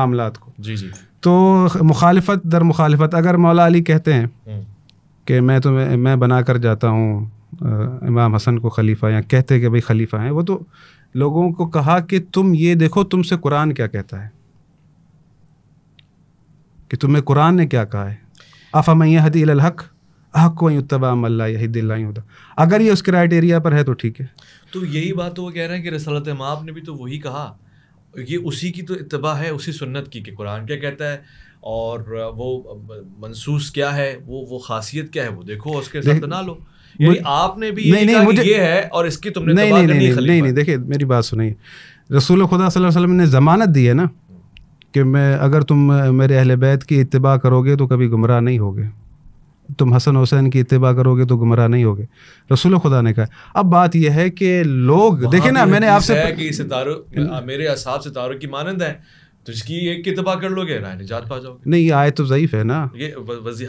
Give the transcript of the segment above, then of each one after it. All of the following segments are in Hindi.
मामला को जी जी तो मुखालफत दर मुखालफत अगर मौला अली कहते हैं हम्म। कि मैं तो मैं, मैं बना कर जाता हूँ इमाम हसन को खलीफा या कहते कि भाई खलीफा हैं वो तो लोगों को कहा कि तुम ये देखो तुमसे कुरान क्या कहता है कि तुम्हें कुरान ने क्या कहा है आफा मैया हदी हक हक वतबा मल्ला यही दिल्लादा अगर ये उस क्राइटेरिया पर है तो ठीक है तो यही बात तो वो कह रहे हैं कि रसलत माँ ने भी तो वही कहा ये उसी की तो इतबा है उसी सुन्नत की कि कुरान क्या कहता है और वो मनसूस क्या है वो वो खासियत क्या है वो देखो उसके साथ ना लो यानी आपने भी नहीं, नहीं, मुझे, ये है और इसकी तुमने नहीं नहीं नहीं नहीं, नहीं देखिए मेरी बात सुनिए रसूल खुदा सल्लल्लाहु अलैहि वसल्लम ने ज़मानत दी है ना कि मैं अगर तुम मेरे अहल बैत की इतबा करोगे तो कभी गुमराह नहीं होगे तुम हसन हुसैन की इतबा करोगे तो गुमराह नहीं होगे रसूल खुदा ने कहा अब बात यह है कि लोग देखे ना मैंने आपसे मेरे हिसाब मेरे तारों की मानंद है तुझकी तो एक की तबाह कर लोगे ना निजात पा जाओगे नहीं आए तो ज़यीफ़ है ना ये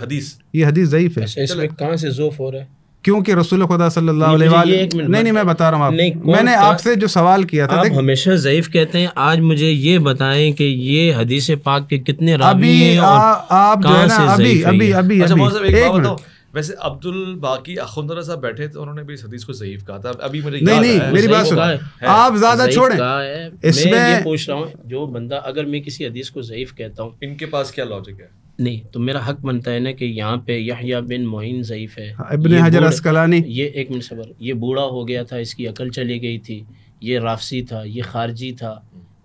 हदीस ये हदीस ज़यीफ़ है अच्छा, इसमें कहाँ से जोफ हो रहा है क्योंकि रसूल खुदा सल्लल्लाहु अलैहि नहीं नहीं मैं बता रहा हूँ मैंने आपसे जो सवाल किया था आप हमेशा ज़यीफ कहते हैं आज मुझे ये बताएं कि ये हदीस पाक के कितने अभी आप जो है ना अभी अभी अभी अच्छा, एक वैसे अब्दुल बाकी अखुंदरा साहब बैठे थे उन्होंने भी इस हदीस को सहीफ कहा था अभी मुझे नहीं नहीं मेरी बात सुनो आप ज्यादा छोड़ें इसमें पूछ रहा हूँ जो बंदा अगर मैं किसी हदीस को सहीफ कहता हूँ इनके पास क्या लॉजिक है नहीं तो मेरा हक बनता है ना कि यहाँ पे यहया बिन मोहिन ज़यीफ़ है हाँ, इबन हजर अस्कलानी ये एक मिनट सबर ये बूढ़ा हो गया था इसकी अकल चली गई थी ये राफसी था ये खारजी था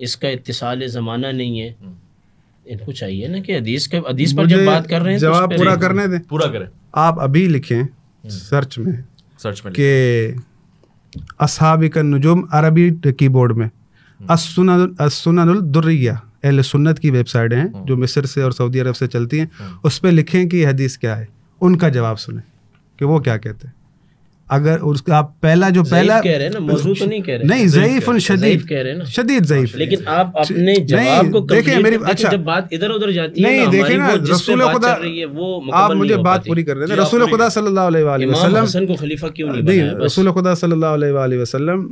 इसका इतसाल ज़माना नहीं है हम्म। इनको चाहिए ना कि अदीस के अदीस पर जब बात कर रहे हैं तो जवाब तो पूरा करने दें पूरा करें आप अभी लिखें हम्म। सर्च में सर्च में के असहाबिक नजुम अरबी की बोर्ड में हम्म। असुन असुन अहल सुन्नत की वेबसाइट हैं हाँ। जो मिस्र से और सऊदी अरब से चलती हैं हाँ। उस पर लिखें कि हदीस क्या है उनका जवाब सुने कि वो क्या कहते हैं अगर उसका आप पहला जो पहला कह रहे ना मौजूद तो नहीं कह रहे नहीं जईफुल शदीद कह रहे ना शदीद जईफ लेकिन आप अपने जवाब को देखिए मेरी अच्छा जब बात इधर उधर जाती है नहीं देखिए ना रसूल खुदा वो आप मुझे बात पूरी कर रहे हैं रसूल खुदा सल्लल्लाहु अलैहि वसल्लम हसन को खलीफा क्यों नहीं बनाया नहीं रसूल खुदा सल्लल्लाहु अलैहि वसल्लम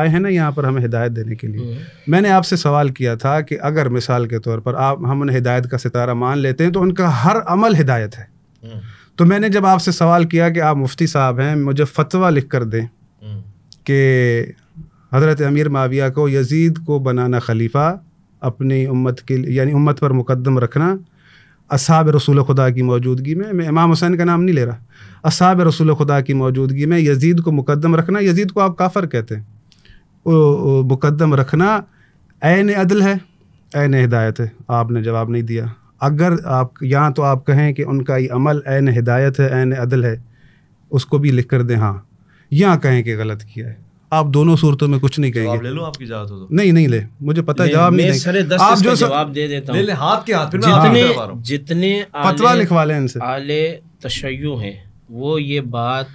आए हैं ना यहाँ पर हमें हिदायत देने के लिए हम्म। मैंने आपसे सवाल किया था कि अगर मिसाल के तौर पर आप हम उन्हें हिदायत का सितारा मान लेते हैं तो उनका हर अमल हिदायत है हम्म। तो मैंने जब आपसे सवाल किया कि आप मुफ्ती साहब हैं मुझे फतवा लिख कर दें हम्म। कि हज़रत अमीर माविया को यजीद को बनाना खलीफा अपनी उम्मत के यानी उम्मत पर मुकदम रखना असाब रसूल खुदा की मौजूदगी में मैं इमाम हुसैन का नाम नहीं ले रहा असाब रसूल खुदा की मौजूदगी में यजीद को मुकदम रखना यजीद को आप काफ़र कहते हैं मुकदम रखना एन अदल है एन हिदायत है आपने जवाब नहीं दिया अगर आप यहाँ तो आप कहें कि उनका ये अमल एन हिदायत है एन अदल है उसको भी लिख कर दें हाँ यहाँ कहें कि गलत किया है आप दोनों सूरतों में कुछ नहीं कहेंगे ले लो आपकी इजाजत हो तो नहीं नहीं ले मुझे पता जवाब नहीं आप जो जवाब दे देता हूँ हाथ के हाथ जितने जितने फतवा लिखवा लें इनसे आले हैं वो ये बात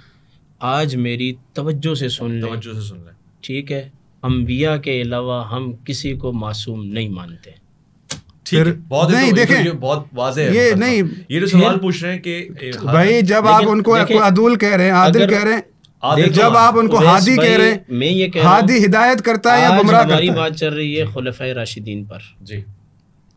आज मेरी तवज्जो से सुन लें तवज्जो से सुन लें ठीक है अम्बिया के अलावा हम किसी को मासूम नहीं मानते फिर बहुत नहीं तो, देखें बहुत वाजे ये है नहीं ये जो तो सवाल पूछ रहे हैं कि भाई जब आप उनको अदूल कह रहे हैं आदिल कह रहे हैं जब आप उनको हादी कह रहे हैं मैं ये कह हादी हिदायत करता है या गुमराह करता है हमारी बात चल रही है राशिदीन पर जी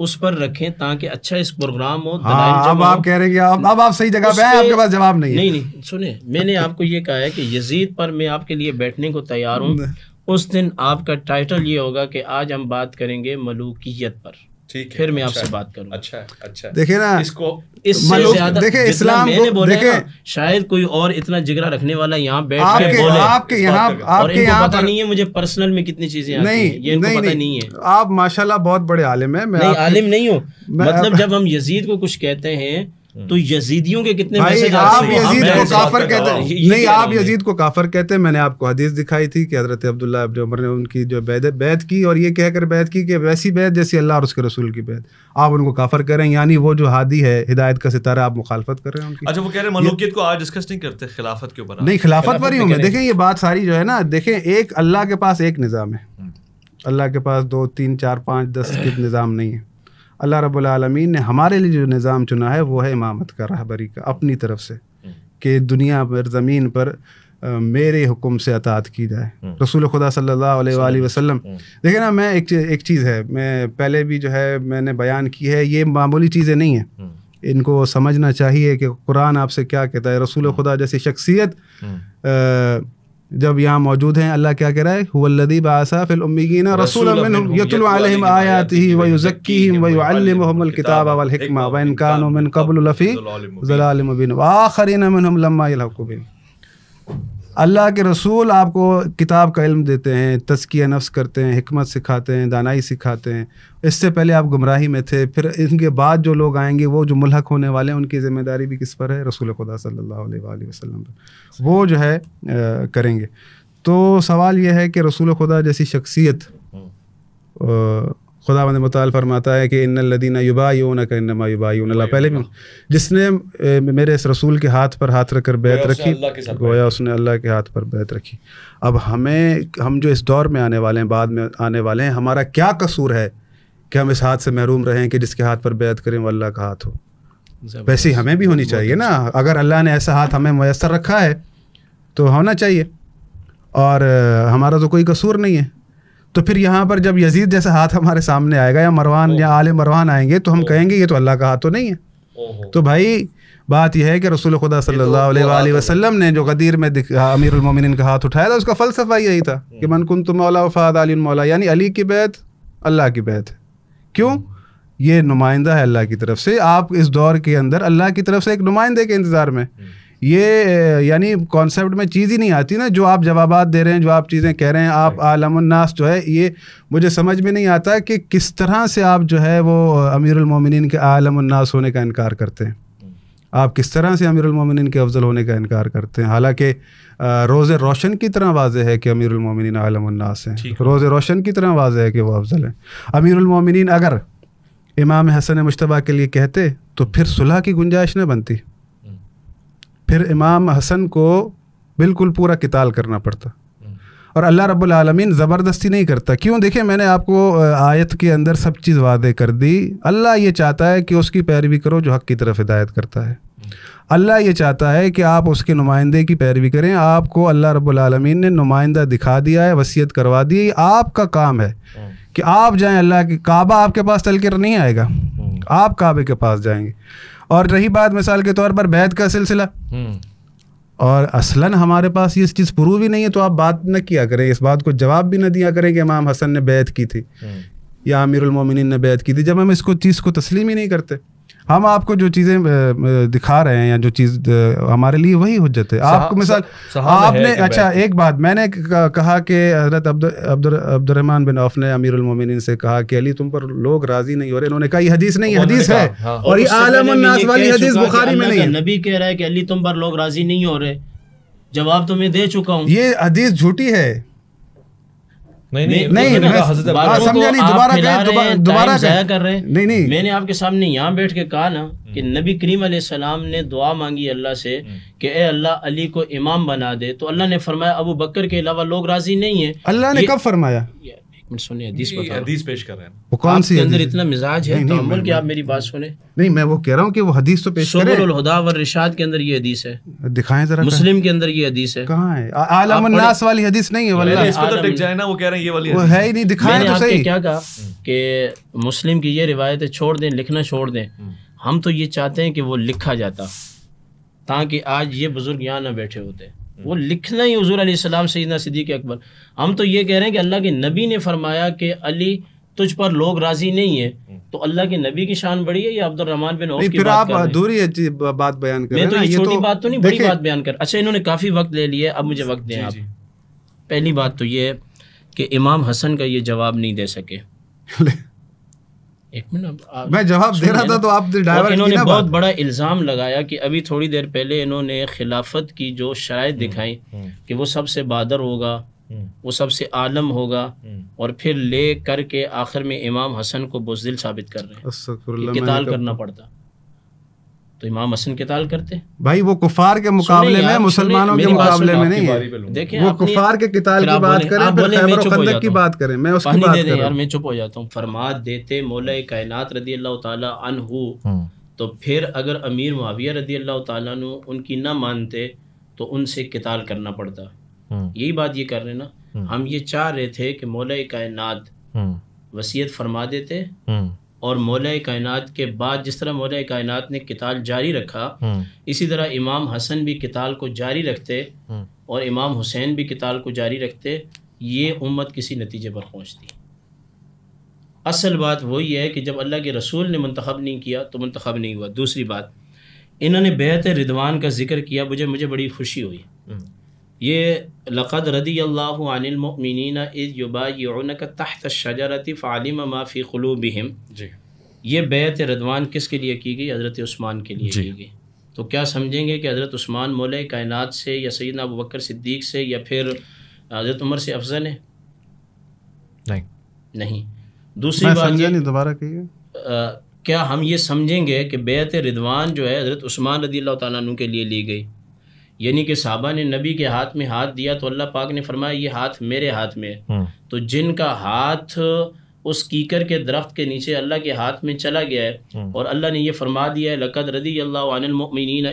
उस पर रखें ताकि अच्छा इस प्रोग्राम हो हाँ, अब आप कह रहे हैं कि अब आप सही जगह पे हैं आपके पास जवाब नहीं नहीं नहीं सुने मैंने आपको ये कहा है कि यजीद पर मैं आपके लिए बैठने को तैयार हूँ उस दिन आपका टाइटल ये होगा कि आज हम बात करेंगे मलूकियत पर ठीक फिर मैं आपसे अच्छा बात करूँ अच्छा अच्छा देखिए ना इसको इससे ज्यादा देखे इस्लाम को देखे शायद कोई और इतना जिगरा रखने वाला यहाँ बैठ के बोले आपके यहाँ आपके यहाँ पता नहीं है मुझे पर्सनल में कितनी चीजें नहीं ये इनको पता नहीं है आप माशाल्लाह बहुत बड़े आलिम है मैं आलिम नहीं हूँ मतलब जब हम यजीद को कुछ कहते हैं हम्म। तो यजीदियों के कितने भाई आप हाँ, यजीद को काफर कहते नहीं आप यजीद को काफर कहते मैंने आपको हदीस दिखाई थी कि हजरत अब्दुल्ला अबन उमर ने उनकी जो बैद बैत की और ये कहकर बैत की कि वैसी बैत जैसी अल्लाह और उसके रसूल की बैत आप उनको काफर रहे हैं यानी वो जो हादी है हिदायत का सितारा आप मुखालफत कर रहे हैं उनकी अच्छा वो कह रहे हैं मलूकियत को आज डिस्कस नहीं करते खिलाफत के ऊपर नहीं खिलाफत पर ही होंगे देखें ये बात सारी जो है ना देखें एक अल्लाह के पास एक निज़ाम है हम्म। अल्लाह के पास दो तीन चार पाँच दस निज़ाम नहीं है अल्लाह रबालमीन ने हमारे लिए जो निज़ाम चुना है वो है इमामत का रहबरी का अपनी तरफ से हम्म। कि दुनिया पर ज़मीन पर मेरे हुक्म से अतात की जाए हम्म। रसूल खुदा सल्लल्लाहु अलैहि वसल्लम ना मैं एक एक चीज़ है मैं पहले भी जो है मैंने बयान की है ये मामूली चीज़ें नहीं हैं हम्म। इनको समझना चाहिए कि कुरान आपसे क्या कहता है रसूल खुदा जैसी शख्सियत जब यहाँ मौजूद हैं अल्लाह क्या कह रहा है हुवल्लदी बासा फिल उम्मीगीन रसूल मिन यतलु अलैहिम आयातिही व युज़क्कीहिम व युअल्लिमुहुम किताब वल हिकमा व इन कानू मिन क़ब्ल लफ़ी ज़लालिम मुबीन व आखरीन मिनहुम लम्मा यलहक़ु बिह अल्लाह के रसूल आपको किताब का इल्म देते हैं तस्किया नफ्स करते हैं हमत सिखाते हैं दानाई सिखाते हैं इससे पहले आप गुमराही में थे फिर इनके बाद जो लोग आएंगे वो जो मुलहक होने वाले हैं उनकी ज़िम्मेदारी भी किस पर है रसूल खुदा सल्लल्लाहु अलैहि वसल्लम पर वो जो है आ, करेंगे तो सवाल यह है कि रसूल खुदा जैसी शख्सियत हम्म। खुदा बंद मताल फरमाता है कि इन लदीना युबा ना का नमा युबा यू ना पहले भी जिसने मेरे इस रसूल के हाथ पर हाथ रखकर बैत रखी गोया उसने अल्लाह के हाथ पर बैत रखी अब हमें हम जो इस दौर में आने वाले हैं बाद में आने वाले हैं हमारा क्या कसूर है कि हम इस हाथ से महरूम रहें कि जिसके हाथ पर बैत करें वह अल्लाह का हाथ हो वैसे हमें भी होनी चाहिए ना अगर अल्लाह ने ऐसा हाथ हमें मैसर रखा है तो होना चाहिए और हमारा तो कोई कसूर नहीं है तो फिर यहाँ पर जब यजीद जैसा हाथ हमारे सामने आएगा या मरवान या आले मरवान आएंगे तो हम कहेंगे ये तो अल्लाह का हाथ तो नहीं है तो भाई बात यह है कि रसूल खुदा तो सल्लल्लाहु अलैहि वसल्लम ने जो गदीर में हाँ, अमीर उलमोमिन का हाथ उठाया था उसका फलसफा यही था कि मन कुन तो मौला वफाद अली मौला यानी अली की बैत अल्लाह की बैत क्यों ये नुमाइंदा है अल्लाह की तरफ से आप इस दौर के अंदर अल्लाह की तरफ से एक नुमाइंदे के इंतज़ार में हम्म। ये यानी कॉन्सेप्ट में चीज़ ही नहीं आती ना जो आप जवाब दे रहे हैं जो आप चीज़ें कह रहे हैं आप आलमन्नास जो है ये मुझे समझ में नहीं आता कि किस तरह से आप जो है वो अमीरमिन के आलमन्नास होने का इनकार करते हैं hmm. आप किस तरह से अमीरमिन के अफजल होने का इनकार करते हैं हालांकि रोज़ रोशन की तरह वाज है कि अमीरमिन आलमन्नास हैं रोज़ रोशन की तरह वाज है कि वह अफजल हैं अमीरमिन अगर इमाम हसन मुशतबा के लिए कहते तो फिर सुलह की गुंजाइश न बनती फिर इमाम हसन को बिल्कुल पूरा किताल करना पड़ता और अल्लाह रब्बुल आलमीन ज़बरदस्ती नहीं करता क्यों देखिए मैंने आपको आयत के अंदर सब चीज़ वादे कर दी अल्लाह ये चाहता है कि उसकी पैरवी करो जो हक़ की तरफ हिदायत करता है अल्लाह ये चाहता है कि आप उसके नुमाइंदे की पैरवी करें आपको अल्लाह रब्बुल आलमीन ने नुमाइंदा दिखा दिया है वसीयत करवा दी आपका काम है कि आप जाएँ अल्लाह के काबा आपके पास चल कर तो नहीं आएगा आप काबे के पास जाएंगे और रही बात मिसाल के तौर पर बैद का सिलसिला हम्म। और असलन हमारे पास ये चीज़ प्रूव ही नहीं है तो आप बात न किया करें इस बात को जवाब भी न दिया करें कि इमाम हसन ने बैत की थी हम्म। या आमिर ने बैत की थी जब हम इसको चीज़ को तस्लीम ही नहीं करते हम आपको जो चीज़ें दिखा रहे हैं या जो चीज़ हमारे लिए वही हजत है आपको मिसाल आपने अच्छा एक बात मैंने कहा कि हजरत अब्दुलरहमान बिन औफ ने अमीरमिन से कहा कि अली तुम पर लोग राजी नहीं हो रहे इन्होंने कहा ये हदीस नहीं हदीस है हाँ। और ये आलम वाली हदीस बुखारी में नहीं है नबी कह रहा है कि अली तुम पर लोग राजी नहीं हो रहे जवाब तो मैं दे चुका हूँ ये हदीस झूठी है दोबारा जाया कर रहे मैंने आपके सामने यहाँ बैठ के कहा ना हम्म। कि नबी करीम सलाम ने दुआ मांगी अल्लाह से हम्म। कि ए अल्लाह अली को इमाम बना दे तो अल्लाह ने फरमाया अबू बकर के अलावा लोग राजी नहीं है अल्लाह ने कब फरमाया मिनट सुनिए हदीस बता हदीस पेश कर रहे हैं वो कौन सी अंदर इतना मिजाज है तअम्मुल कि आप मेरी बात सुने नहीं मैं वो कह रहा हूँ कि वो हदीस तो पेश करें सुबुल हुदा व इरशाद के अंदर ये हदीस है दिखाएं जरा मुस्लिम के अंदर ये हदीस है कहां है आलम नास वाली हदीस नहीं है वल्लाह इसको तो टिक जाए ना वो कह रहे हैं ये वाली वो है ही नहीं दिखाएं तो सही क्या कहा कि मुस्लिम की ये रिवायतें छोड़ दें लिखना छोड़ दें हम्म। हम तो ये चाहते हैं कि वो लिखा जाता ताकि आज ये बुजुर्ग यहाँ ना बैठे होते हैं वो लिखना ही हजूर सलाम सैदना सिद्दीक अकबर हम तो ये कह रहे हैं कि अल्लाह के नबी ने फरमाया कि अली तुझ पर लोग राजी नहीं है हम्म। तो अल्लाह के नबी की शान बड़ी है या अब्दुलरहमान बिन की फिर बात आप दूरी बात बयान कर मैं तो ये छोटी तो बात तो नहीं बड़ी बात बयान कर अच्छा इन्होंने काफ़ी वक्त ले लिया अब मुझे वक्त दें आप पहली बात तो ये है कि इमाम हसन का ये जवाब नहीं दे सके एक मिनट मैं जवाब दे रहा था तो आप ड्राइवर इन्होंने बहुत बड़ा इल्ज़ाम लगाया कि अभी थोड़ी देर पहले इन्होंने खिलाफत की जो शराय हम्म, दिखाई हम्म। कि वो सबसे बादर होगा हम्म। वो सबसे आलम होगा और फिर ले करके आखिर में इमाम हसन को बुजदिल साबित कर रहे हैं करना पड़ता तो इमाम हसन कताल करते भाई वो कुफार के मुकाबले में मुसलमानों के मुकाबले में नहीं है देखिए वो कुफार के किताल की बात करें फिर खंदक की बात करें मैं उसकी बात कर यार मैं चुप हो जाता हूँ फरमात देते मौला कायनात रदी अल्लाह ताला अनहु हम्म। तो फिर अगर अमीर मुआविया रदी अल्लाह ताला उनकी ना मानते तो उनसे किताल करना पड़ता हम्म। यही बात ये कर रहे ना हम्म। हम ये चाह रहे थे कि मौला कायनात वसीयत फरमा देते और मौल कायनत के बाद जिस तरह मौल कायनत ने किताल जारी रखा हम्म। इसी तरह इमाम हसन भी किताल को जारी रखते हम्म। और इमाम हुसैन भी किताल को जारी रखते ये उम्मत किसी नतीजे पर पहुँचती असल बात वही है कि जब अल्लाह के रसूल ने मंतखब नहीं किया तो मंतखब नहीं हुआ दूसरी बात इन्होंने बेहतर रिदवान का जिक्र किया मुझे मुझे बड़ी खुशी हुई हम्म। ये लक़द रदी युबा यौन का तहत शजारती फ़ालिम माफ़ी बिहम जी ये बैत रदवान किसके लिए की गई हज़रत उस्मान के लिए की गई तो क्या समझेंगे कि हज़रत उस्मान मौल कायनात से या सैद अबू बकर सिद्दीक से या फिर हज़रत उमर से अफजल है नहीं नहीं दूसरी बात ये दोबारा कही क्या हम ये समझेंगे कि बैत रिदवान जो है हज़रत उस्मान रदी अल्लाह तु के लिए ली गई यानी कि साहबा ने नबी के हाथ में हाथ दिया तो अल्लाह पाक ने फरमाया ये हाथ मेरे हाथ में हम्म। तो जिनका हाथ उस कीकर के दरख्त के नीचे अल्लाह के हाथ में चला गया है हम्म। और अल्लाह ने यह फरमा दिया है लकद रदी अल्लामिन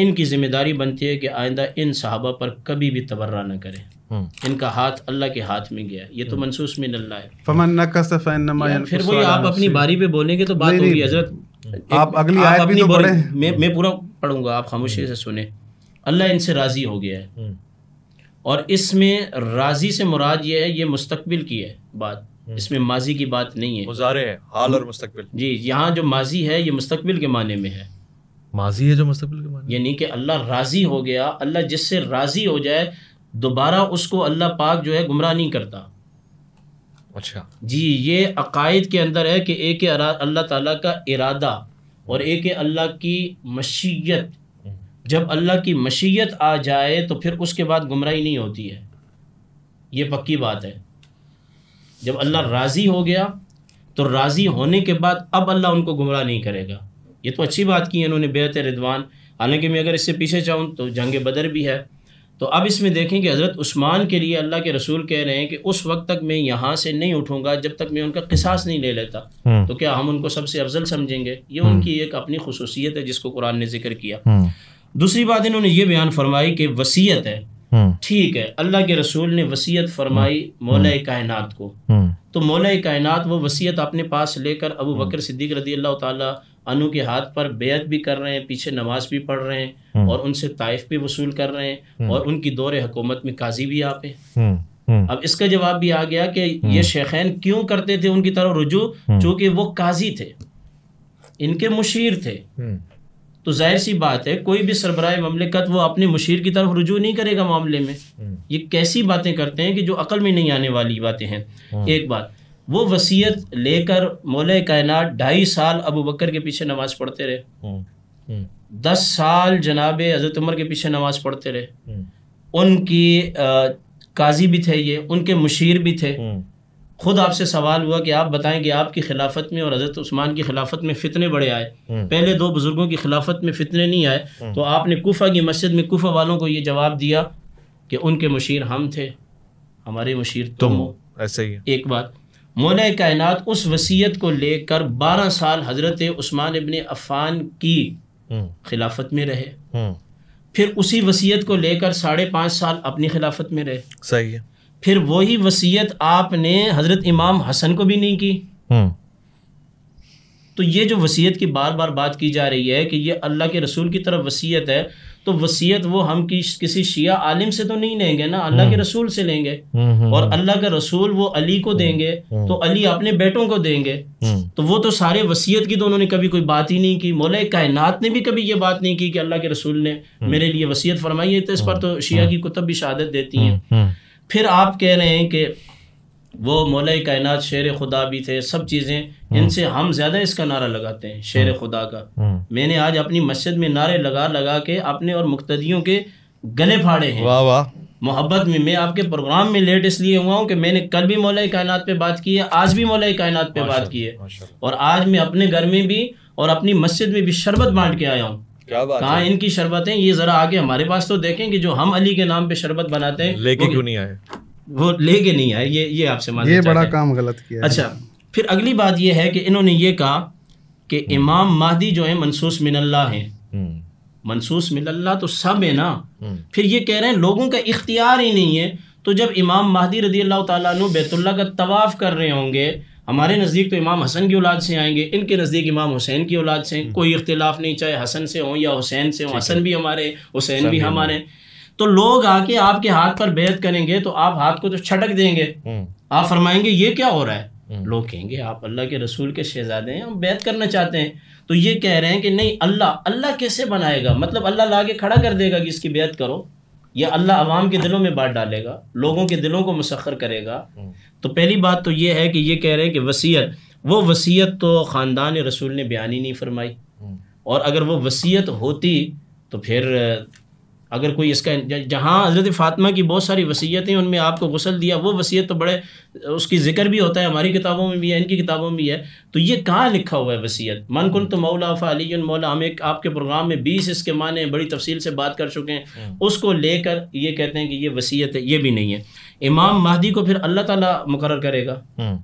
इनकी ज़िम्मेदारी बनती है कि आइंदा इन साहबा पर कभी भी तबर्रा ना करें हम्म। इनका हाथ अल्लाह के हाथ में गया ये तो मनसूस में नल्ला है फिर वही आप अपनी बारी पे बोलेंगे तो बात होगी हजरत आप अगली आयत भी तो पढ़ें मैं मैं पूरा पढ़ूंगा आप खामोशी हम्म। से सुने अल्लाह इनसे राज़ी हो गया है हम्म। और इसमें राज़ी से मुराद ये है ये मुस्तकबिल की है बात हम्म। इसमें माजी की बात नहीं है गुजारे है हाल और मुस्तकबिल जी यहाँ जो माजी है ये मुस्तकबिल के माने में है माजी है जो मुस्तकबिल के माने यानी कि अल्लाह राज़ी हो गया अल्लाह जिससे राज़ी हो जाए दोबारा उसको अल्लाह पाक जो है गुमराह नहीं करता अच्छा जी ये अकायद के अंदर है कि एक अल्लाह ताला का इरादा और एक अल्लाह की मशीयत हम्म। जब अल्लाह की मशीयत आ जाए तो फिर उसके बाद गुमराही नहीं होती है ये पक्की बात है जब अल्लाह राज़ी हो गया तो राज़ी होने के बाद अब अल्लाह उनको गुमराह नहीं करेगा ये तो अच्छी बात की है इन्होंने बेहतर रिदवान हालांकि मैं अगर इससे पीछे चाहूँ तो जंग बदर भी है तो अब इसमें देखें कि हज़रत उस्मान के लिए अल्लाह के रसूल कह रहे हैं कि उस वक्त तक मैं यहाँ से नहीं उठूंगा जब तक मैं उनका किसास नहीं ले लेता हम्म। तो क्या हम उनको सबसे अफजल समझेंगे ये हम्म। उनकी एक अपनी खसूसियत है जिसको कुरान ने जिक्र किया हम्म। दूसरी बात इन्होंने ये बयान फरमाई कि वसीयत है ठीक है अल्लाह के रसूल ने वसीयत फरमाई मौल कायनात को तो मौल कायनात वो वसीयत अपने पास लेकर अबू बकर सिद्दीक रदी अल्लाह ताली अनु के हाथ पर बेयत भी कर रहे हैं पीछे नमाज भी पढ़ रहे हैं हम्म। और उनसे ताइफ भी वसूल कर रहे हैं हम्म। और उनकी दौरे हुकूमत में काजी भी आप हैं हम्म, अब इसका जवाब भी आ गया कि ये शेखैन क्यों करते थे उनकी तरफ रुजू चूंकि वो काजी थे इनके मुशीर थे तो जाहिर सी बात है कोई भी सरबराह ममलिकत वो अपने मुशीर की तरफ रुजू नहीं करेगा मामले में ये कैसी बातें करते हैं कि जो अकल में नहीं आने वाली बातें हैं एक बात वो वसीयत लेकर मोल कायनात ढाई साल अबू बकर के पीछे नमाज़ पढ़ते रहे हम्म, हम्म। दस साल जनाब हज़रत उमर के पीछे नमाज़ पढ़ते रहे हम्म। उनकी आ, काजी भी थे ये उनके मुशीर भी थे खुद आपसे सवाल हुआ कि आप बताएं कि आपकी खिलाफत में और हज़रत उस्मान की खिलाफत में फ़ितने बड़े आए पहले दो बुज़ुर्गों की खिलाफत में फ़ितने नहीं आए तो आपने कुफ़ा की मस्जिद में कुफ़ा वालों को ये जवाब दिया कि उनके मुशीर हम थे हमारे मुशीर तुम हो ऐसे ही एक बात मौल कायनत उस वसीयत को लेकर बारह साल हज़रत उस्मान इबन अफ़ान की हम्म। खिलाफत में रहे हम्म। फिर उसी वसीयत को लेकर साढ़े पाँच साल अपनी खिलाफत में रहे सही है फिर वही वसीयत आपने हज़रत इमाम हसन को भी नहीं की हम्म। तो ये जो वसीयत की बार बार बात की जा रही है कि ये अल्लाह के रसूल की तरफ वसीयत है तो वसीयत वो हम कि, किसी शिया आलिम से तो नहीं लेंगे ना अल्लाह के हम्म। रसूल से लेंगे हम्म, हम्म, और अल्लाह के रसूल वो अली को देंगे तो अली अपने बेटों को देंगे तो वो तो सारे वसीयत की तो उन्होंने कभी कोई बात ही नहीं की मौल कायनात ने भी कभी ये बात नहीं की कि अल्लाह के रसूल ने मेरे लिए वसीयत फरमाई है तो इस पर तो शिया की कुतब भी शहादत देती हैं फिर आप कह रहे हैं कि वो मौल कायनात शेर खुदा भी थे सब चीज़ें जिनसे हम्म। हम ज़्यादा इसका नारा लगाते हैं शेर हम्म। खुदा का हम्म। मैंने आज अपनी मस्जिद में नारे लगा लगा के अपने और मुख्तियों के गले फाड़े हैं वाह वाह मोहब्बत में मैं आपके प्रोग्राम में लेट इसलिए हुआ हूँ कि मैंने कल भी मौल कायनात पे बात की है आज भी मौल कायनात पे बात की है और आज मैं अपने घर में भी और अपनी मस्जिद में भी शरबत बांट के आया हूँ कहा इनकी शरबतें ये जरा आगे हमारे पास तो देखें कि जो हम अली के नाम पे शरबत बनाते हैं लेके क्यों नहीं आए वो लेके नहीं आए ये ये आपसे ये बड़ा काम गलत किया अच्छा फिर अगली बात यह है कि इन्होंने ये कहा कि हम्म। इमाम महदी जो है मनसूस मिनल्ला है हम्म। मनसूस मिनल्ला तो सब है ना हम्म। फिर ये कह रहे हैं लोगों का इख्तियार ही नहीं है तो जब इमाम महदी रदी अल्लाह तु बैतुल्ला का तवाफ़ कर रहे होंगे हमारे नज़दीक तो इमाम हसन की औलाद से आएंगे इनके नज़दीक इमाम हुसैन की औलाद से कोई इख्तिलाफ नहीं चाहे हसन से हों या हुसैन से हों हसन भी हमारे हुसैन भी हमारे तो लोग आके आपके हाथ पर बेहद करेंगे तो आप हाथ को तो छटक देंगे हम्म। आप फरमाएंगे ये क्या हो रहा है हम्म। लोग कहेंगे आप अल्लाह के रसूल के शहजादे हैं हम बेहद करना चाहते हैं तो ये कह रहे हैं कि नहीं अल्लाह अल्लाह कैसे बनाएगा मतलब अल्लाह ला के खड़ा कर देगा कि इसकी बेहद करो या अल्लाह आवाम के दिलों में बात डालेगा लोगों के दिलों को मुसखर करेगा हम्म। तो पहली बात तो ये है कि ये कह रहे हैं कि वसीयत वो वसीयत तो ख़ानदान रसूल ने बयान ही नहीं फरमाई और अगर वो वसीयत होती तो फिर अगर कोई इसका जहाँ हज़रत फ़ातिमा की बहुत सारी वसीयतें उनमें आपको गसल दिया वो वसीयत तो बड़े उसकी जिक्र भी होता है हमारी किताबों में भी है इनकी किताबों में भी है तो ये कहाँ लिखा हुआ है वसीयत मन कन तो मौला फ़ाली मौला हम एक आपके प्रोग्राम में बीस इसके माने बड़ी तफसील से बात कर चुके हैं हम्म। उसको लेकर ये कहते हैं कि ये वसीयत है ये भी नहीं है इमाम महदी को फिर अल्लाह ताला मुकर करेगा हम्म।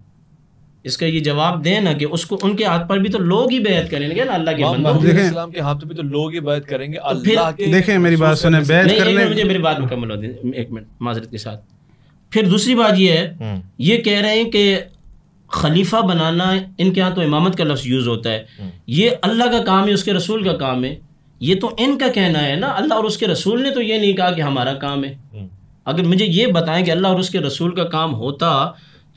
इसका ये जवाब दें ना कि उसको उनके हाथ पर भी तो लोग ही बैत करेंगे ना अल्लाह के बंदे इस्लाम के हाथ पर भी तो लोग ही बैत करेंगे तो अल्लाह के देखें मेरी बात सुने बैत करने मुझे मेरी बात मुकम्मल हो दी एक मिनट माजरत के साथ फिर दूसरी बात ये है हम्म। ये कह रहे हैं कि खलीफा बनाना इनके यहाँ तो इमामत का लफ्ज़ यूज़ होता है हम्म। ये अल्लाह का काम है उसके रसूल का काम है ये तो इनका कहना है ना अल्लाह और उसके रसूल ने तो ये नहीं कहा कि हमारा काम है हम्म। अगर मुझे ये बताएं कि अल्लाह और उसके रसूल का काम होता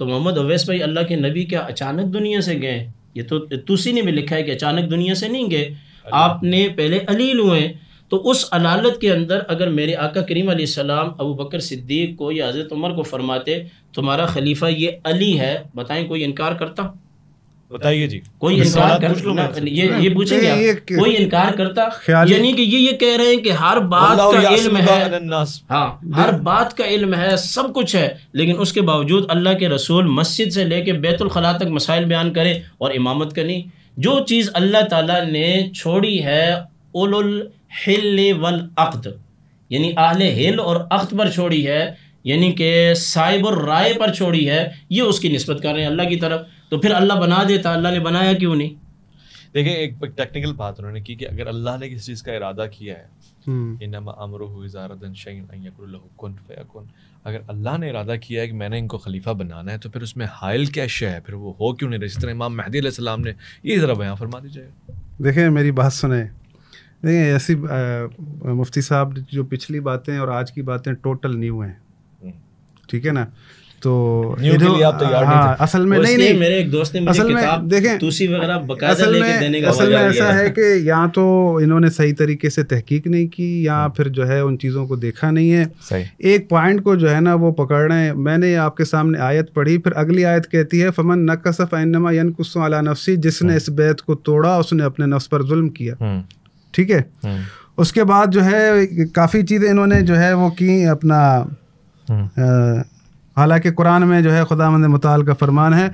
तो मोहम्मद अवैस भाई अल्लाह के नबी क्या अचानक दुनिया से गए ये तो तुसी ने भी लिखा है कि अचानक दुनिया से नहीं गए आपने पहले अलील हुए तो उस अलालत के अंदर अगर मेरे आका करीम सलाम अबू बकर सिद्दीक को या हज़रत उमर को फरमाते तुम्हारा खलीफा ये अली है बताएं कोई इनकार करता बताइए जी कोई इनकार कर ये ये पूछेंगे कोई इनकार करता यानी कि ये ये कह रहे हैं कि हर बात का इल्म है हाँ हर बात का इल्म है सब कुछ है लेकिन उसके बावजूद अल्लाह के रसूल मस्जिद से लेके बैतुल खला तक मसाइल बयान करें और इमामत करनी जो चीज़ अल्लाह ताला ने छोड़ी है उलुल हिल वल अख्त यानी आहले हिल और अख्त पर छोड़ी है यानी कि साइबर राय पर छोड़ी है ये उसकी नस्बत कर रहे हैं अल्लाह की तरफ तो फिर अल्लाह बना देता अल्लाह ने बनाया क्यों नहीं देखिए एक टेक्निकल बात उन्होंने की कि अगर अल्लाह ने किसी चीज़ का इरादा किया है हम्म। अगर अल्लाह ने इरादा किया है कि मैंने इनको खलीफा बनाना है तो फिर उसमें हायल क्या शय है फिर वो हो क्यों नहीं रहा इस तरह इमाम महदी सलाम ने ये ज़रा बयान फरमा दीजिएगा देखें मेरी बात सुने देखें ऐसी मुफ्ती साहब जो पिछली बातें और आज की बातें टोटल न्यू हैं हम्म। ठीक है ना तो न्यू के लिए आप तैयार तो हाँ, नहीं असल में नहीं नहीं मेरे एक दोस्त ने मुझे असल में देखें तुसी वगैरह बकायदा लेके देने का असल में ऐसा है कि यहाँ तो इन्होंने सही तरीके से तहकीक नहीं की या हाँ। फिर जो है उन चीज़ों को देखा नहीं है एक पॉइंट को जो है ना वो पकड़ रहे हैं मैंने आपके सामने आयत पढ़ी फिर अगली आयत कहती है फमन नकसफ ऐनमा यन अला नफसी जिसने हाँ। इस बैत को तोड़ा उसने अपने नफ्स पर जुल्म किया हाँ। ठीक है उसके बाद जो है काफ़ी चीज़ें इन्होंने जो है वो की अपना हालांकि कुरान में जो है खुदा मंद मताल का फरमान है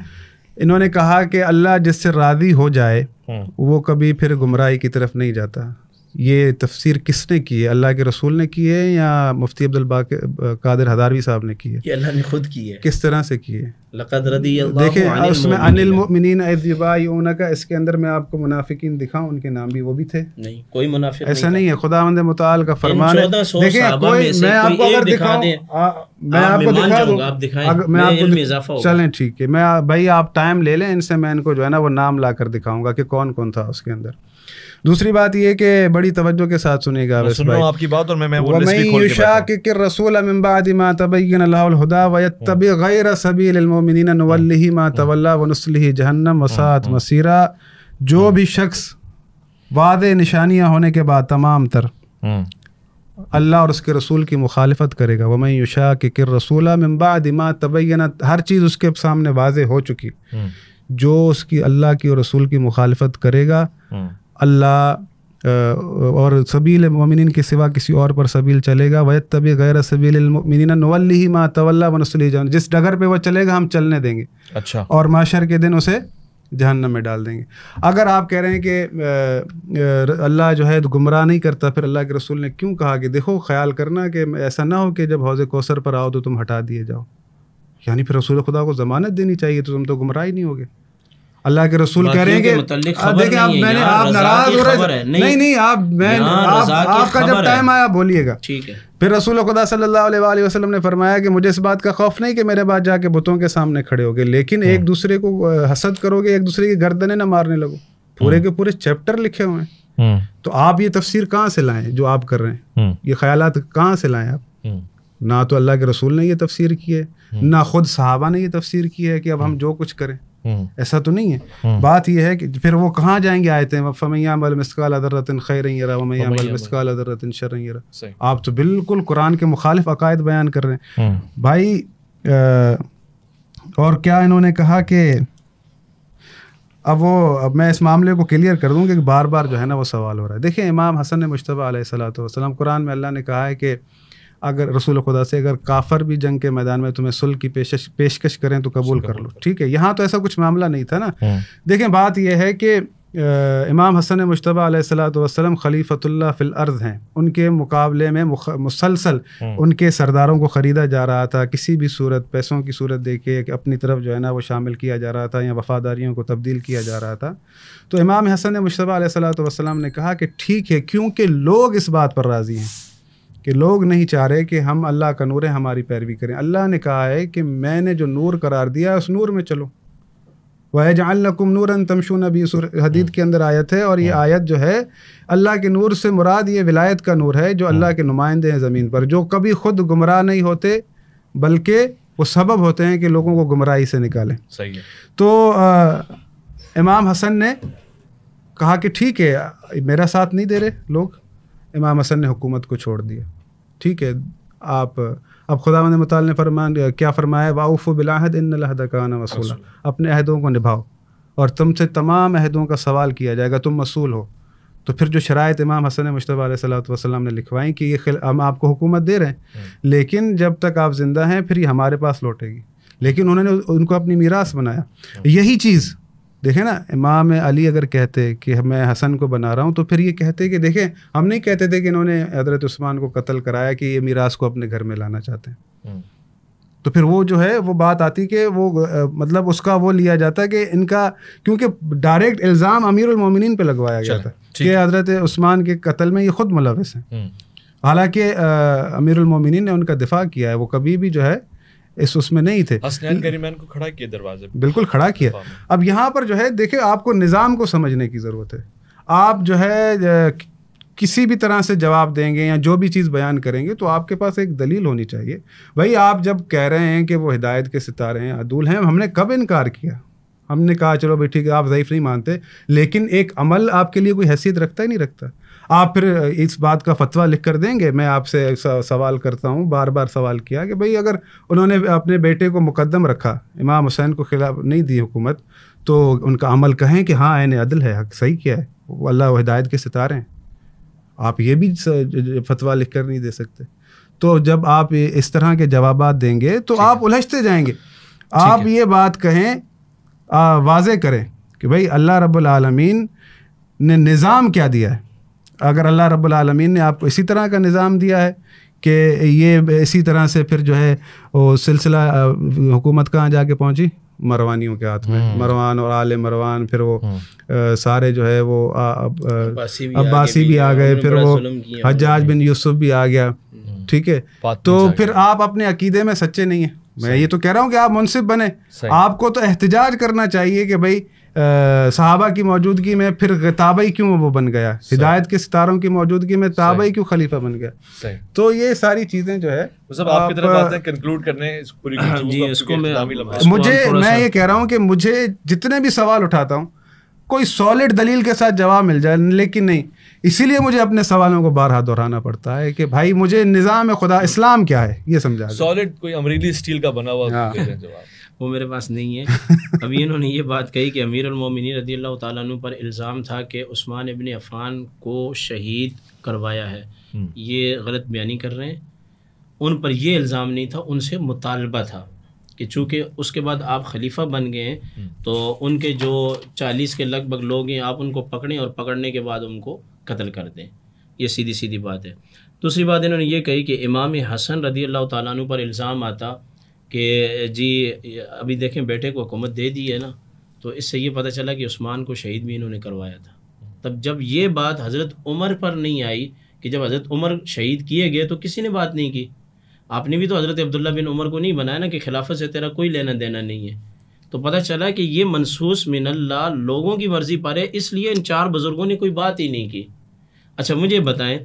इन्होंने कहा कि अल्लाह जिससे राज़ी हो जाए हम्म। वो कभी फिर गुमराही की तरफ नहीं जाता ये तफसीर किसने की है अल्लाह के रसूल ने की है या मुफ्ती अब्दुल कादिर हदारवी साहब ने की है ये अल्लाह ने खुद की है किस तरह से की है देखे उसमें अनिल मोमिन अजबाईना का इसके अंदर मैं आपको मुनाफिकीन दिखाऊं उनके नाम भी वो भी थे नहीं कोई मुनाफिक ऐसा नहीं है खुदा मंद मुताल का फरमान देखे कोई मैं आपको अगर दिखाऊं मैं आपको दिखा दूं आप मैं आपको चलें ठीक है मैं भाई आप टाइम ले लें इनसे मैं इनको जो है ना वो नाम ला कर दिखाऊंगा कि कौन कौन था उसके अंदर दूसरी बात यह कि बड़ी तवज्जो के साथ सुनेगा आपकी बात और मैं हम्म, हम्म। जो हम्म। भी शख्स वाद निशानियाँ होने के बाद तमाम तर अल्लाह और उसके रसूल की मुखालफत करेगा वमई युशा के किर रसूला मिम्बा दिमा तबैन हर चीज़ उसके सामने वाज हो चुकी जो उसकी अल्लाह की और रसूल की मुखालफत करेगा अल्लाह और सबील ममिन के सिवा किसी और पर सबील चलेगा वह तभी गैर सबीलमिन नवल्ली ही माँ तवल्ला मनसली जान जिस डगर पे वह चलेगा हम चलने देंगे अच्छा और माशर के दिन उसे जहन्नम में डाल देंगे अगर आप कह रहे हैं कि अल्लाह जो है तो गुमराह नहीं करता फिर अल्लाह के रसूल ने क्यों कहा कि देखो ख्याल करना कि ऐसा ना हो कि जब हौज़ कोसर पर आओ तो तुम हटा दिए जाओ यानी फिर रसूल खुदा को ज़मानत देनी चाहिए तो तुम तो गुमराह ही नहीं होगे अल्लाह के रसूल कह रहे हैं कि हाँ, देखिए आप मैंने आप नाराज हो रहे नहीं, नहीं नहीं आप मैं आपका जब टाइम आया बोलिएगा ठीक है फिर रसूल खुदा सल्लल्लाहु अलैहि वसल्लम ने फरमाया कि मुझे इस बात का खौफ नहीं कि मेरे बाद जाके बुतों के सामने खड़े होगे लेकिन हाँ। एक दूसरे को हसद करोगे एक दूसरे की गर्दने ना मारने लगो पूरे हाँ। के पूरे चैप्टर लिखे हुए हैं तो आप ये तफसीर कहाँ से लाएं जो आप कर रहे हैं ये ख्याल कहाँ से लाएं आप ना तो अल्लाह के रसूल ने ये तफसीर की है ना खुद साहबा ने ये तफसीर की है कि अब हम जो कुछ करें हम्म। ऐसा तो नहीं है हम्म। बात यह है कि फिर वो कहाँ जाएंगे आए थे मिसकाल अदरतिन खैर वमैयामल शर आप तो बिल्कुल कुरान के मुखालिफ अकायद बयान कर रहे हैं हम्म। भाई और क्या इन्होंने कहा कि अब वो अब मैं इस मामले को क्लियर कर दूँगी कि बार बार जो है ना वो सवाल हो रहा है देखिए इमाम हसन मुशतबा सलाम कुरान में अल्लाह ने कहा है कि अगर रसूल खुदा से अगर काफ़र भी जंग के मैदान में तुम्हें सुल की पेशकश पेशकश करें तो कबूल कर लो ठीक है यहाँ तो ऐसा कुछ मामला नहीं था ना हम्म। देखें बात यह है कि इमाम हसन मुशतबा सलाम खलीफतुल्ला फिल अर्ज़ हैं उनके मुकाबले में मुसलसल हम्म। उनके सरदारों को ख़रीदा जा रहा था किसी भी सूरत पैसों की सूरत दे के अपनी तरफ जो है ना वो शामिल किया जा रहा था या वफ़ादारियों को तब्दील किया जा रहा था तो इमाम हसन मुशतबा सलाम ने कहा कि ठीक है क्योंकि लोग इस बात पर राज़ी हैं कि लोग नहीं चाह रहे कि हम अल्लाह का नूर है हमारी पैरवी करें अल्लाह ने कहा है कि मैंने जो नूर करार दिया उस नूर में चलो वह जल्लकुम नूर तमशून अभी हदीद के अंदर आयत है और ये हाँ। आयत जो है अल्लाह के नूर से मुराद ये विलायत का नूर है जो हाँ। अल्लाह के नुमाइंदे हैं ज़मीन पर जो कभी ख़ुद गुमराह नहीं होते बल्कि वो सबब होते हैं कि लोगों को गुमराही से निकालें सही है तो आ, इमाम हसन ने कहा कि ठीक है मेरा साथ नहीं दे रहे लोग इमाम हसन ने हुकूमत को छोड़ दिया ठीक है आप अब खुदा ने मताल ने फरमान क्या फरमाया वाउफ़ बिलाहद इन लहदकाना वसूल अपने अहदों को निभाओ और तुमसे तमाम अहदों का सवाल किया जाएगा तुम मसूल हो तो फिर जो शरात इमाम हसन मुशतबा सलाम ने लिखवाई कि ये हम आपको हुकूमत दे रहे हैं हम्म। लेकिन जब तक आप ज़िंदा हैं फिर ये हमारे पास लौटेगी लेकिन उन्होंने उनको अपनी मीरास बनाया हम्म। यही चीज़ देखें ना इमाम अली अगर कहते कि मैं हसन को बना रहा हूँ तो फिर ये कहते कि देखें हम नहीं कहते थे कि इन्होंने हजरत उस्मान को कत्ल कराया कि ये मीरास को अपने घर में लाना चाहते हैं हम्म। तो फिर वो जो है वो बात आती कि वो आ, मतलब उसका वो लिया जाता कि इनका क्योंकि डायरेक्ट इल्ज़ाम अमीर अमीरमिन पर लगवाया गया था कि हज़रत उस्मान के कत्ल में ये ख़ुद मुलविस हैं हम्म। हालांकि अमीरमिन ने उनका दिफा किया है वो कभी भी जो है इस उसमें नहीं थे गरीमैन को खड़ा किया दरवाजे बिल्कुल खड़ा किया अब यहाँ पर जो है देखिए आपको निज़ाम को समझने की ज़रूरत है आप जो है किसी भी तरह से जवाब देंगे या जो भी चीज़ बयान करेंगे तो आपके पास एक दलील होनी चाहिए भाई आप जब कह रहे हैं कि वो हिदायत के सितारे हैं अदूल हैं हमने कब इनकार किया हमने कहा चलो भाई ठीक है आप ज़यीफ़ नहीं मानते लेकिन एक अमल आपके लिए कोई हैसियत रखता ही नहीं रखता आप फिर इस बात का फतवा लिख कर देंगे मैं आपसे सवाल करता हूँ बार बार सवाल किया कि भाई अगर उन्होंने अपने बेटे को मुकदम रखा इमाम हुसैन को खिलाफ नहीं दी हुकूमत तो उनका अमल कहें कि हाँ आयन अदल है हक सही किया है वो अल्लाह हिदायत के सितारे हैं आप ये भी फतवा लिख कर नहीं दे सकते तो जब आप इस तरह के जवाब देंगे तो आप उलझते जाएंगे आप ये बात कहें वाजे करें कि भाई अल्लाह रब्बुल ने निज़ाम क्या दिया है अगर अल्लाह रब्बुल रबालमीन ने आपको इसी तरह का निज़ाम दिया है कि ये इसी तरह से फिर जो है वो सिलसिला हुकूमत कहाँ जाके पहुँची मरवानियों के हाथ में हम्म। मरवान और आल मरवान फिर वो आ, हम्म। सारे जो है वो अब्बासी भी, आ गए फिर वो हजाज बिन यूसुफ भी आ गया हम्म। ठीक है तो फिर आप अपने अकीदे में सच्चे नहीं हैं मैं ये तो कह रहा हूँ कि आप मुनसिब बने आपको तो एहतजाज करना चाहिए कि भाई सहाबा की मौजूदगी में फिर ताबई क्यों वो बन गया हिदायत के सितारों की मौजूदगी में ताबई क्यों खलीफा बन गया तो ये सारी चीज़ें जो है हाँ मुझे मैं ये कह रहा हूँ कि मुझे जितने भी सवाल उठाता हूँ कोई सॉलिड दलील के साथ जवाब मिल जाए लेकिन नहीं इसीलिए मुझे अपने सवालों को बारह दोहराना पड़ता है कि भाई मुझे निज़ाम खुदा इस्लाम क्या है ये समझा सॉलिड कोई अमरीली स्टील का बना हुआ हाँ। जवाब वो मेरे पास नहीं है अभी इन्होंने ये बात कही कि अमीर उमोमिन रदी अल्लाह तु पर इल्ज़ाम था कि उस्मान इबन अफ़ान को शहीद करवाया है हम्म। ये गलत बयानी कर रहे हैं उन पर यह इल्ज़ाम नहीं था उनसे मुतालबा था कि चूँकि उसके बाद आप खलीफा बन गए हैं हम्म। तो उनके जो चालीस के लगभग लोग हैं आप उनको पकड़ें और पकड़ने के बाद उनको कत्ल कर दें ये सीधी सीधी बात है दूसरी बात इन्होंने ये कही कि इमाम हसन रदी अल्लाह तु पर इल्ज़ाम आता कि जी अभी देखें बेटे को हुकूमत दे दी है ना तो इससे ये पता चला कि उस्मान को शहीद भी इन्होंने करवाया था तब जब ये बात हज़रत उमर पर नहीं आई कि जब हज़रत उमर शहीद किए गए तो किसी ने बात नहीं की आपने भी तो हज़रत अब्दुल्ला बिन उमर को नहीं बनाया ना कि खिलाफत से तेरा कोई लेना देना नहीं है तो पता चला कि ये मनसूस मिनल्ला लोगों की मर्ज़ी पर है इसलिए इन चार बुज़ुर्गों ने कोई बात ही नहीं की अच्छा मुझे बताएं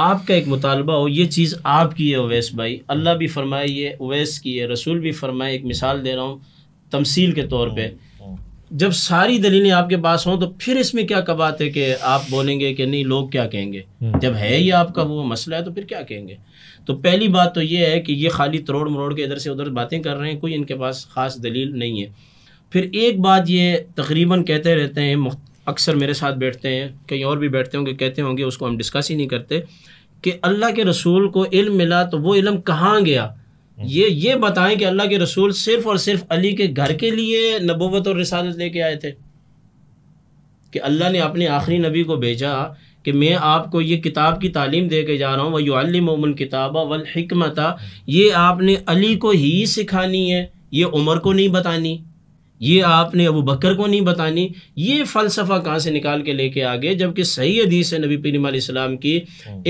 आपका एक मुतालबा हो ये चीज़ आपकी है अवैस भाई अल्लाह भी फरमाए ये अवैस की है रसूल भी फरमाए एक मिसाल दे रहा हूँ तमसील के तौर पर जब सारी दलीलें आपके पास हों तो फिर इसमें क्या कबात है कि आप बोलेंगे कि नहीं लोग क्या कहेंगे हम्म। जब है ही आपका वो मसला है तो फिर क्या कहेंगे तो पहली बात तो ये है कि ये खाली तरोड़ मरोड़ के इधर से उधर बातें कर रहे हैं कोई इनके पास ख़ास दलील नहीं है फिर एक बात ये तकरीबन कहते रहते हैं अक्सर मेरे साथ बैठते हैं कहीं और भी बैठते होंगे कहते होंगे उसको हम डिस्कस ही नहीं करते कि अल्लाह के रसूल को इल्म मिला तो वो इल्म कहाँ गया ये ये बताएं कि अल्लाह के रसूल सिर्फ और सिर्फ अली के घर के लिए नबोवत और रिसालत लेके आए थे कि अल्लाह ने अपने आखिरी नबी को भेजा कि मैं आपको ये किताब की तालीम दे के जा रहा हूँ वही मोमन किताबा वल ये आपने अली को ही सिखानी है ये उमर को नहीं बतानी ये आपने अबू बकर को नहीं बतानी ये फ़लसफ़ा कहाँ से निकाल के लेके आ गए जबकि सही हदीस है नबी पीम आसमाम की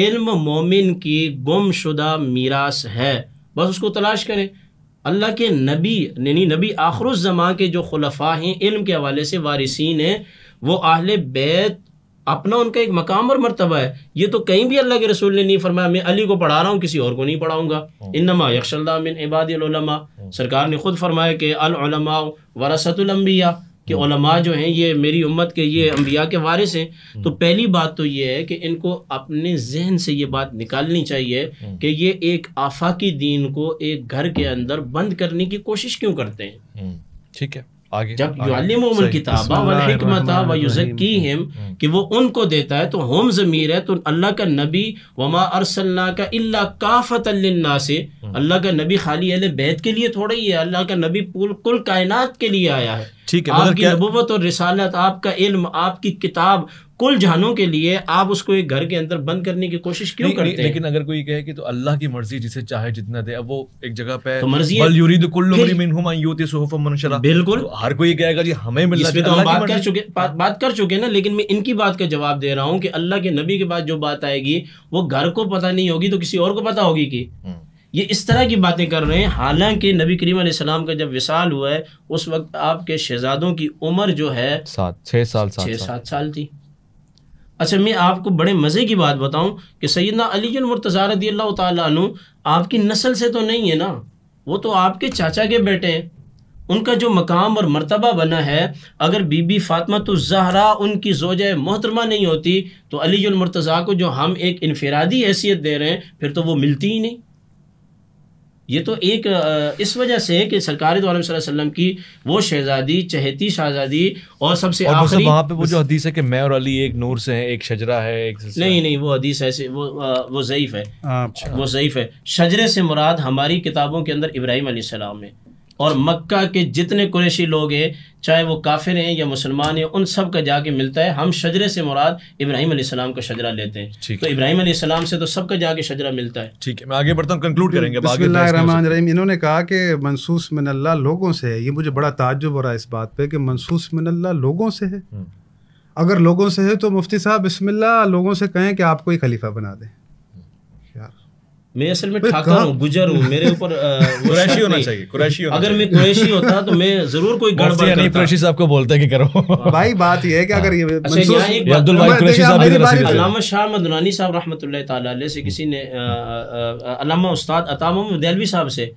इल्म मोमिन की गुमशुदा मीरास है बस उसको तलाश करें अल्लाह के नबी यानी नबी आखरुजमा के जो खलफा हैं इल्म के हवाले से वारिसन हैं वो आहले बैत अपना उनका एक मकाम और मरतबा है ये तो कहीं भी अल्लाह के रसूल ने नहीं फरमाया मैं अली को पढ़ा रहा हूँ किसी और को नहीं पढ़ाऊँगा हम्म। इनमा यक्षल्लामिन इबादलमा हम्म। सरकार ने खुद फरमाया कि अलमा वरसतुलम्बिया कि ओलमा हम्म। जो हैं ये मेरी उम्मत के ये अम्बिया के वारिस हैं तो पहली बात तो ये है कि इनको अपने जहन से ये बात निकालनी चाहिए कि ये एक आफाकी दीन को एक घर के अंदर बंद करने की कोशिश क्यों करते हैं ठीक है आगे जब युअलिमुल किताबा वल हिकमता कि वो उनको देता है तो होम ज़मीर है तो अल्लाह का नबी वमा अरसल्ला का इल्ला काफ़तन से हम्म। अल्लाह का नबी खाली अल बैत के लिए थोड़ा ही है अल्लाह का नबी कुल कायनात के लिए आया है ठीक है आपकी नबूवत और रिसालत आपका इल्म आपकी किताब कुल जहानों के लिए आप उसको एक घर के अंदर बंद करने की कोशिश क्यों करते हैं लेकिन अगर कोई कहे कि तो अल्लाह की मर्जी जिसे चाहे जितना दे अब वो एक जगह पे तो मर्जी बिल्कुल तो हर कोई कहेगा जी हमें मिलना तो हम बात कर चुके बात कर चुके ना लेकिन मैं इनकी बात का जवाब दे रहा हूँ कि अल्लाह के नबी के बाद जो बात आएगी वो घर को पता नहीं होगी तो किसी और को पता होगी कि हम्म। ये इस तरह की बातें कर रहे हैं हालांकि नबी करीम सलाम का जब विशाल हुआ है उस वक्त आपके शहजादों की उम्र जो है सात छः साल छः सात साल थी अच्छा मैं आपको बड़े मज़े की बात बताऊं कि सैदना अली मुर्तज़ा रदी अल्लाह तु आपकी नस्ल से तो नहीं है ना वो तो आपके चाचा के बेटे हैं उनका जो मकाम और मर्तबा बना है अगर बीबी फातमा तो जहरा उनकी जोज मोहतरमा नहीं होती तो अली मुर्तज़ा को जो हम एक इनफरादी हैसियत दे रहे हैं फिर तो वो मिलती ही नहीं ये तो एक इस वजह से कि सरकार दो आलम वसल्लम की वो शहजादी चहती शहजादी और सबसे और आखिरी वहाँ पे वो जो हदीस है कि मैं और अली एक नूर से हैं एक शजरा है एक नहीं नहीं वो हदीस ऐसे वो वो ज़यीफ़ है अच्छा। वो ज़यीफ़ है शजरे से मुराद हमारी किताबों के अंदर इब्राहिम अलैहिस्सलाम है और मक्का के जितने कुरेशी लोग हैं चाहे वो काफिर हैं या मुसलमान हैं उन सब का जाके मिलता है हम शजरे से मुराद इब्राहिम सलाम का शजरा लेते हैं तो इब्राहिम सलाम से तो सबका जाके शजरा मिलता है ठीक है मैं आगे बढ़ता हूँ कंक्लूड करेंगे इन्होंने कहा कि मनसूस मिनल्ला लोगों से है ये मुझे बड़ा ताजुब हो रहा है इस बात पर कि मनसूस मिनल्ला लोगों से है हम्म। अगर लोगों से है तो मुफ्ती साहब बिस्मिल्लाह लोगों से कहें कि आपको ही खलीफा बना दें मैं असल में ठाकर हूँ गुजर हूँ मेरे ऊपर कुरैशी होना चाहिए कुरैशी होना अगर मैं कुरैशी होता तो मैं जरूर कोई गड़बड़ नहीं कुरैशी साहब को बोलता कि करो भाई बात ये है कि हाँ। अगर ये अच्छा, अब्दुल भाई कुरैशी साहब इधर अलामा शाह मदनानी साहब रहमतुल्लाह ताला अलैह से किसी ने अलामा उस्ताद अतामा मदलवी साहब से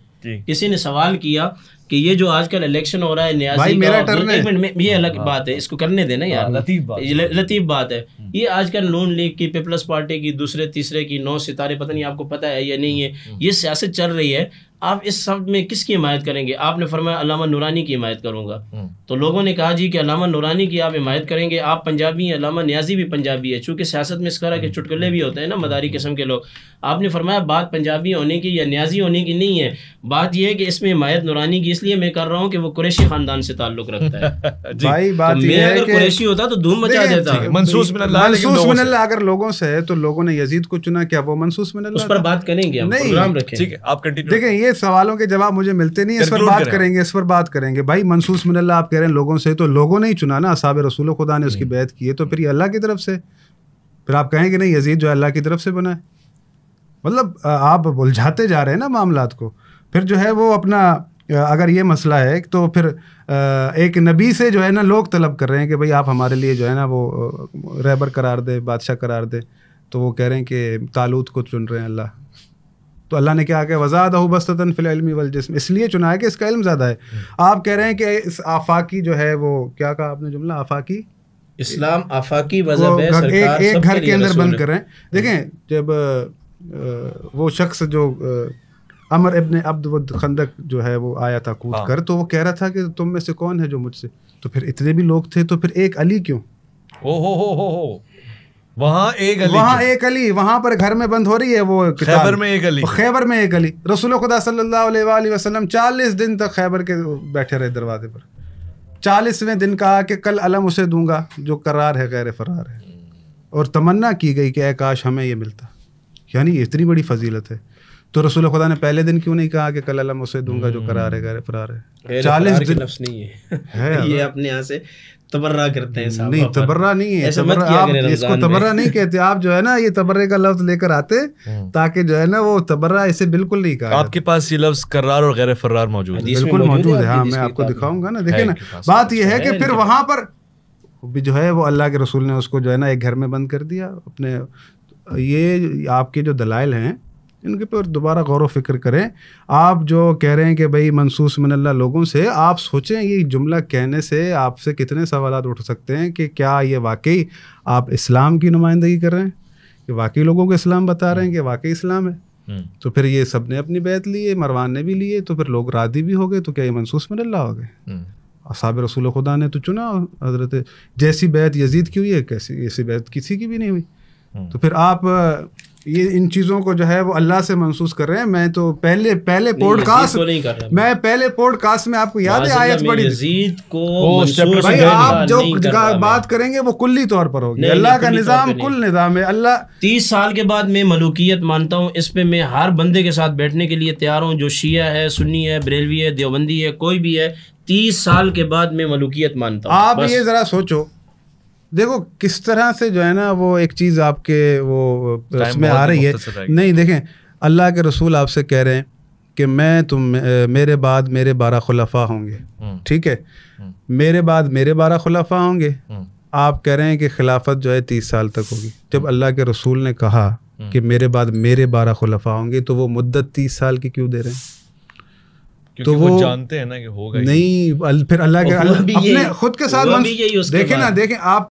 किसी ने सवाल किया कि ये जो आजकल इलेक्शन हो रहा है न्याजी मेरा एक मिनट ये अलग हाँ, हाँ। बात है इसको करने देना हाँ, यार लतीफ बात लतीफ बात है हम्म। ये आजकल नून लीग की पीपल्स पार्टी की दूसरे तीसरे की नौ सितारे पता नहीं आपको पता है या नहीं है हम्म, हम्म। ये सियासत चल रही है आप इस शब्द में किसकी हिमायत करेंगे आपने फरमाया अलामा नूरानी की हिमायत करूंगा हम्म। तो लोगों ने कहा जी कि अलामा नूरानी की आप हिमायत करेंगे आप पंजाबी हैं अलामा न्याजी भी पंजाबी है चूँकि सियासत में इस तरह के हम्म। चुटकुले भी होते हैं ना मदारी किस्म के लोग आपने फरमाया बात पंजाबी होने की या न्याजी होने की नहीं है बात यह है कि इसमें हिमायत नूरानी की इसलिए मैं कर रहा हूँ कि वो कुरेशी खानदान से ताल्लुक रखता है तो मैं अगर कुरेशी होता तो धूम मचा देता अगर लोगों से तो लोगों ने यजीद को चुना क्या वो मनसूस उस पर बात करेंगे हम प्रोग्राम रखें ठीक है आप कंटिन्यू देखें ये सवालों के जवाब मुझे मिलते नहीं इस पर बात करेंगे इस पर बात करेंगे भाई मनसूस मिनल्ला आप कह रहे हैं लोगों से तो लोगों ने ही चुना ना असाब रसूल खुदा ने उसकी हम्म। बैत की है तो फिर ये अल्लाह की तरफ से फिर आप कहेंगे नहीं यजीद जो अल्लाह की तरफ से बना है मतलब आप उलझाते जा रहे हैं ना मामला को फिर जो है वो अपना अगर ये मसला है तो फिर एक नबी से जो है ना लोग तलब कर रहे हैं कि भाई आप हमारे लिए जो है ना वो रहबर करार दे बादशाह करार दे तो वो कह रहे हैं कि तालूत को चुन रहे हैं अल्लाह तो अल्लाह ने क्या कहा वज़ाद बस्तन फ़िलमी वलजस्म इसलिए है कि इसका इल्म ज़्यादा है आप कह रहे हैं कि इस आफाकी जो है वो क्या कहा आपने जुमला आफाकी इस्लाम आफाकी मजहब सरकार एक, एक घर के अंदर बंद कर रहे हैं देखें जब वो शख्स जो अमर इब्न अब्द खंदक जो है वो आया था कूद हाँ। कर तो वो कह रहा था कि तुम में से कौन है जो मुझसे तो फिर इतने भी लोग थे तो फिर एक अली क्यों ओ हो हो हो हो वहाँ एक अली वहाँ एक अली वहाँ पर घर में बंद हो रही है वो खैबर में एक अली खैबर में एक अली रसूल खुदा सल्लल्लाहु अलैहि वसल्लम चालीस दिन तक खैबर के बैठे रहे दरवाजे पर चालीसवें दिन कहा कि कल अलम उसे दूंगा जो करार है गैर फरार है और तमन्ना की गई कि काश हमें ये मिलता यानी इतनी बड़ी फजीलत है तो रसूल खुदा ने पहले दिन क्यों नहीं कहा कि कल अलम उसे दूंगा जो करार है हम्म। गैर फरार है चालीस दिन नहीं है, है ये अपने यहाँ से तबर्रा करते हैं नहीं तबर्रा नहीं है तबर्रा, आप इसको तबर्रा नहीं कहते आप जो है ना ये तबर्रे का लफ्ज लेकर आते हम्म। ताकि जो है ना वो तबर्रा इसे बिल्कुल नहीं कहा आपके पास ये लफ्ज करार और गैर फर्रार मौजूद है बिल्कुल मौजूद है हाँ मैं आपको दिखाऊंगा ना देखे ना बात यह है कि फिर वहां पर भी जो है वो अल्लाह के रसूल ने उसको जो है ना एक घर में बंद कर दिया अपने ये आपके जो दलाइल हैं इनके पर दोबारा गौर फिक्र करें आप जो कह रहे हैं कि भाई मनसूस मनल्ला लोगों से आप सोचें ये जुमला कहने से आपसे कितने सवाल उठ सकते हैं कि क्या ये वाकई आप इस्लाम की नुमाइंदगी कर रहे हैं कि वाकई लोगों को इस्लाम बता रहे हैं कि वाकई इस्लाम है हम्म। तो फिर ये सब ने अपनी बैत ली है मरवान ने भी लिए तो फिर लोग राधी भी हो गए तो क्या ये मनसूस मनल्ला अल्लाह हो गए हम्म। और साब रसूल खुदा ने तो चुना हजरत जैसी बैत यजीद की हुई है कैसी ऐसी बैत किसी की भी नहीं हुई हम्म। तो फिर आप ये इन चीज़ों को जो है वो अल्लाह से महसूस कर रहे हैं मैं तो पहले पहले पॉडकास्ट नहीं कर रहा मैं पहले पॉडकास्ट में आपको याद है आयत बड़ी यजीद को भाई आप जो बात करेंगे वो कुल्ली तौर पर होगी अल्लाह का निज़ाम कुल निज़ाम है अल्लाह तीस साल के बाद मैं मलुकियत मानता हूँ इस पे मैं हर बंदे के साथ बैठने के लिए तैयार हूँ जो शिया है सुन्नी है बरेलवी है देवबंदी है कोई भी है तीस साल के बाद मैं मलुकियत मानता हूँ आप ये ज़रा सोचो देखो किस तरह से जो है ना वो एक चीज़ आपके वो उसमें आ रही है नहीं देखें अल्लाह के रसूल आपसे कह रहे हैं कि मैं तुम मेरे बाद मेरे बारह खुलफा होंगे हम्म। ठीक है हम्म। मेरे बाद मेरे बारह खुलफा होंगे हम्म। आप कह रहे हैं कि खिलाफत जो है तीस साल तक होगी जब अल्लाह के रसूल ने कहा कि मेरे बाद मेरे बारह खुलफा होंगे तो वो मुद्दत तीस साल की क्यों दे रहे हैं तो वो, वो जानते हैं ना कि होगा नहीं फिर अल्लाह के अल्लाह अपने खुद के साथ देखे ना देखें आप